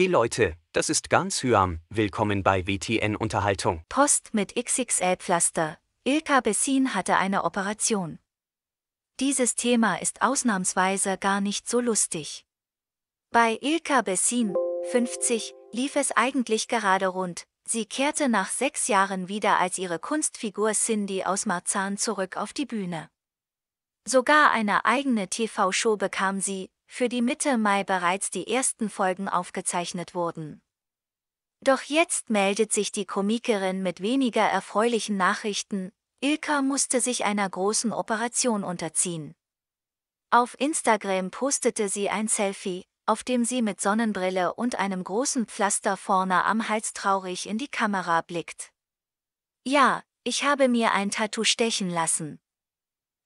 Hey Leute, das ist ganz Hyam. Willkommen bei WTN Unterhaltung. Post mit XXL-Pflaster. Ilka Bessin hatte eine Operation. Dieses Thema ist ausnahmsweise gar nicht so lustig. Bei Ilka Bessin, 50, lief es eigentlich gerade rund. Sie kehrte nach sechs Jahren wieder als ihre Kunstfigur Cindy aus Marzahn zurück auf die Bühne. Sogar eine eigene TV-Show bekam sie, für die Mitte Mai bereits die ersten Folgen aufgezeichnet wurden. Doch jetzt meldet sich die Komikerin mit weniger erfreulichen Nachrichten, Ilka musste sich einer großen Operation unterziehen. Auf Instagram postete sie ein Selfie, auf dem sie mit Sonnenbrille und einem großen Pflaster vorne am Hals traurig in die Kamera blickt. Ja, ich habe mir ein Tattoo stechen lassen.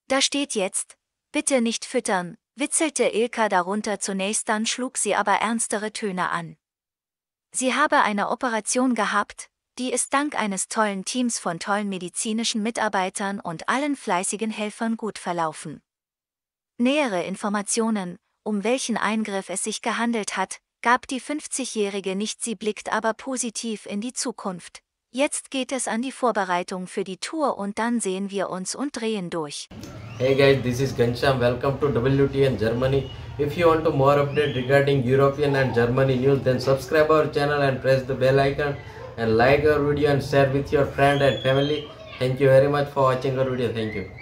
Da steht jetzt, bitte nicht füttern, witzelte Ilka darunter zunächst, dann schlug sie aber ernstere Töne an. Sie habe eine Operation gehabt, die ist dank eines tollen Teams von tollen medizinischen Mitarbeitern und allen fleißigen Helfern gut verlaufen. Nähere Informationen, um welchen Eingriff es sich gehandelt hat, gab die 50-Jährige nicht, sie blickt aber positiv in die Zukunft. Jetzt geht es an die Vorbereitung für die Tour und dann sehen wir uns und drehen durch. Hey guys, this is Gansham. Welcome to WTN Germany. If you want to more update regarding European and Germany news, then subscribe our channel and press the bell icon and like our video and share with your friend and family. Thank you very much for watching our video. Thank you.